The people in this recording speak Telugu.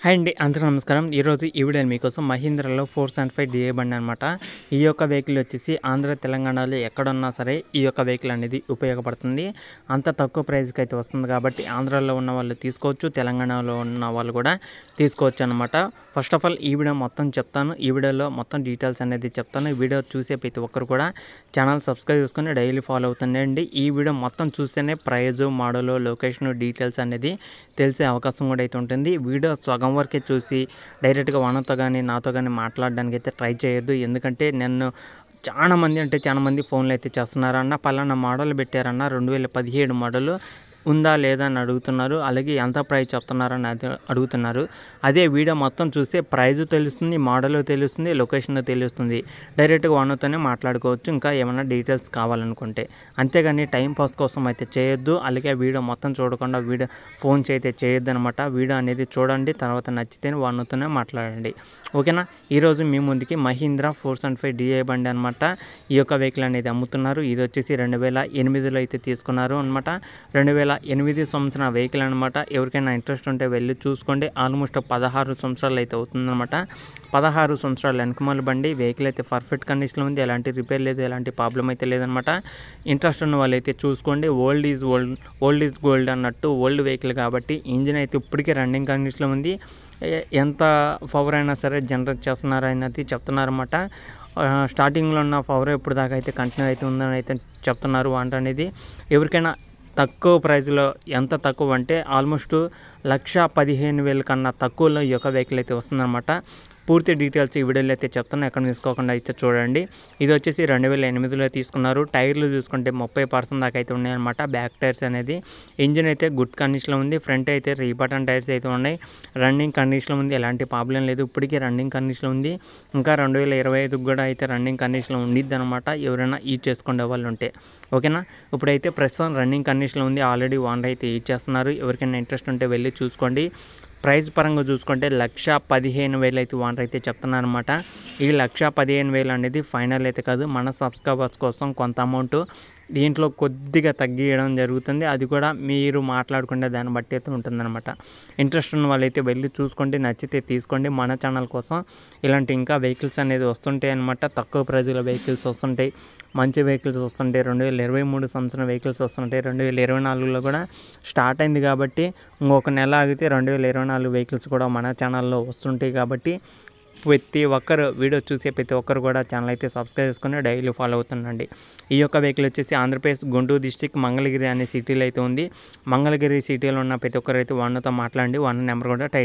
హాయ్ అండి అందరూ నమస్కారం ఈరోజు ఈ వీడియో మీకోసం మహీంద్రాలో ఫోర్ సెవెంటీ ఫైవ్ డిఏ బండి అనమాట ఈ యొక్క వెహికల్ వచ్చేసి ఆంధ్ర తెలంగాణలో ఎక్కడున్నా సరే ఈ యొక్క వెహికల్ అనేది ఉపయోగపడుతుంది అంత తక్కువ ప్రైస్కి అయితే వస్తుంది కాబట్టి ఆంధ్రాలో ఉన్న వాళ్ళు తీసుకోవచ్చు తెలంగాణలో ఉన్న వాళ్ళు కూడా తీసుకోవచ్చు అనమాట ఫస్ట్ ఆఫ్ ఆల్ ఈ వీడియో మొత్తం చెప్తాను ఈ వీడియోలో మొత్తం డీటెయిల్స్ అనేది చెప్తాను వీడియో చూసే ప్రతి ఒక్కరు కూడా ఛానల్ సబ్స్క్రైబ్ చేసుకుని డైలీ ఫాలో అవుతుందండి ఈ వీడియో మొత్తం చూస్తేనే ప్రైజు మోడలు లొకేషన్ డీటెయిల్స్ అనేది తెలిసే అవకాశం కూడా అయితే ఉంటుంది వీడియో స్వగం సగం వరకే చూసి డైరెక్ట్గా వానతో కానీ నాతో కానీ మాట్లాడడానికి అయితే ట్రై చేయొద్దు ఎందుకంటే నన్ను చాలా మంది అంటే చాలామంది ఫోన్లు అయితే చేస్తున్నారన్న పలానా మోడల్ పెట్టారన్న రెండు వేల పదిహేడు మోడలు ఉందా లేదా అని అడుగుతున్నారు అలాగే ఎంత ప్రైస్ చెప్తున్నారని అది అడుగుతున్నారు అదే వీడియో మొత్తం చూస్తే ప్రైజ్ తెలుస్తుంది మోడల్ తెలుస్తుంది లొకేషన్ తెలుస్తుంది డైరెక్ట్గా వన్తోనే మాట్లాడుకోవచ్చు ఇంకా ఏమైనా డీటెయిల్స్ కావాలనుకుంటే అంతేగాని టైం పాస్ కోసం అయితే చేయొద్దు అలాగే వీడియో మొత్తం చూడకుండా వీడియో ఫోన్స్ అయితే చేయొద్దు అనమాట వీడియో అనేది చూడండి తర్వాత నచ్చితే వన్తోనే మాట్లాడండి ఓకేనా ఈరోజు మీ ముందుకి Mahindra four seven five DI బండి అనమాట ఈ యొక్క వెహికల్ అనేది అమ్ముతున్నారు ఇది వచ్చేసి రెండు వేల ఎనిమిదిలో అయితే తీసుకున్నారు అనమాట రెండు వేల ఎనిమిది సంవత్సరాల వెహికల్ అనమాట ఎవరికైనా ఇంట్రెస్ట్ ఉంటే వెళ్ళి చూసుకోండి ఆల్మోస్ట్ పదహారు సంవత్సరాలు అయితే అవుతుందన్నమాట పదహారు సంవత్సరాలు వెనకమాల బండి వెహికల్ అయితే పర్ఫెక్ట్ కండిషన్లో ఉంది ఎలాంటి రిపేర్ లేదు ఎలాంటి ప్రాబ్లం అయితే లేదనమాట ఇంట్రెస్ట్ ఉన్న వాళ్ళు అయితే చూసుకోండి old is old old is gold అన్నట్టు ఓల్డ్ వెహికల్ కాబట్టి ఇంజిన్ అయితే ఇప్పటికే రన్నింగ్ కండిషన్లో ఉంది ఎంత పవర్ అయినా సరే జనరేట్ చేస్తున్నారు చెప్తున్నారు చెప్తున్నారన్నమాట స్టార్టింగ్లో ఉన్న పవర్ ఎప్పుడు దాకా అయితే కంటిన్యూ అయితే ఉందని అయితే చెప్తున్నారు వాంట అనేది ఎవరికైనా తక్కువ ప్రైస్లో ఎంత తక్కువ అంటే ఆల్మోస్ట్ లక్ష పదిహేను వేల కన్నా తక్కువలో ఈ యొక్క వెహికల్ అయితే వస్తుందన్నమాట పూర్తి డీటెయిల్స్ ఈ వీడియోలో అయితే చెప్తాను ఎక్కడ తీసుకోకుండా అయితే చూడండి ఇది వచ్చేసి రెండు వేల ఎనిమిదిలో తీసుకున్నారు టైర్లు చూసుకుంటే ముప్పై పర్సెంట్ దాకా అయితే ఉన్నాయన్నమాట బ్యాక్ టైర్స్ అనేది ఇంజిన్ అయితే గుడ్ కండిషన్లో ఉంది ఫ్రంట్ అయితే రీబటన్ టైర్స్ అయితే ఉన్నాయి రన్నింగ్ కండిషన్లో ఉంది ఎలాంటి ప్రాబ్లం లేదు ఇప్పటికీ రన్నింగ్ కండిషన్లో ఉంది ఇంకా రెండు వేల ఇరవై ఐదుకి కూడా అయితే రన్నింగ్ కండిషన్లో ఉండిద్ది అనమాట ఎవరైనా ఈ చేసుకునే వాళ్ళు ఉంటే ఓకేనా ఇప్పుడైతే ప్రస్తుతం రన్నింగ్ కండిషన్లో ఉంది ఆల్రెడీ వాన్ అయితే చేస్తున్నారు ఎవరికైనా ఇంట్రెస్ట్ ఉంటే వెళ్ళి చూసుకోండి ప్రైస్ పరంగా చూసుకుంటే లక్ష పదిహేను వేలు అయితే ఓనర్ అయితే చెప్తున్నారు అనమాట ఈ లక్ష పదిహేను వేలు అనేది ఫైనల్ అయితే కాదు మన సబ్స్క్రైబర్స్ కోసం కొంత అమౌంట్ దీంట్లో కొద్దిగా తగ్గియడం జరుగుతుంది అది కూడా మీరు మాట్లాడుకునే దాన్ని బట్టి అయితే ఉంటుందన్నమాట ఇంట్రెస్ట్ ఉన్న వాళ్ళైతే వెళ్ళి చూసుకోండి నచ్చితే తీసుకోండి మన ఛానల్ కోసం ఇలాంటి ఇంకా వెహికల్స్ అనేది వస్తుంటాయి అనమాట తక్కువ ప్రజల వెహికల్స్ వస్తుంటాయి మంచి వెహికల్స్ వస్తుంటాయి రెండు వేల ఇరవై మూడు సంవత్సరం వెహికల్స్ వస్తుంటాయి రెండు వేల ఇరవై నాలుగులో కూడా స్టార్ట్ అయింది కాబట్టి ఇంకొక నెల ఆగితే రెండు వేల ఇరవై నాలుగు వెహికల్స్ కూడా మన ఛానల్లో వస్తుంటాయి కాబట్టి ప్రతి ఒక్కరు వీడియో చూసే ప్రతి ఒక్కరు కూడా ఛానల్ అయితే సబ్స్క్రైబ్ చేసుకుని డైలీ ఫాలో అవుతుండండి ఈ యొక్క వెహికల్ వచ్చేసి ఆంధ్రప్రదేశ్ గుంటూరు డిస్టిక్ మంగళగిరి అనే సిటీలో అయితే ఉంది మంగళగిరి సిటీలో ఉన్న ప్రతి ఒక్కరు అయితే వన్తో మాట్లాడండి వన్ నెంబర్ కూడా టైట్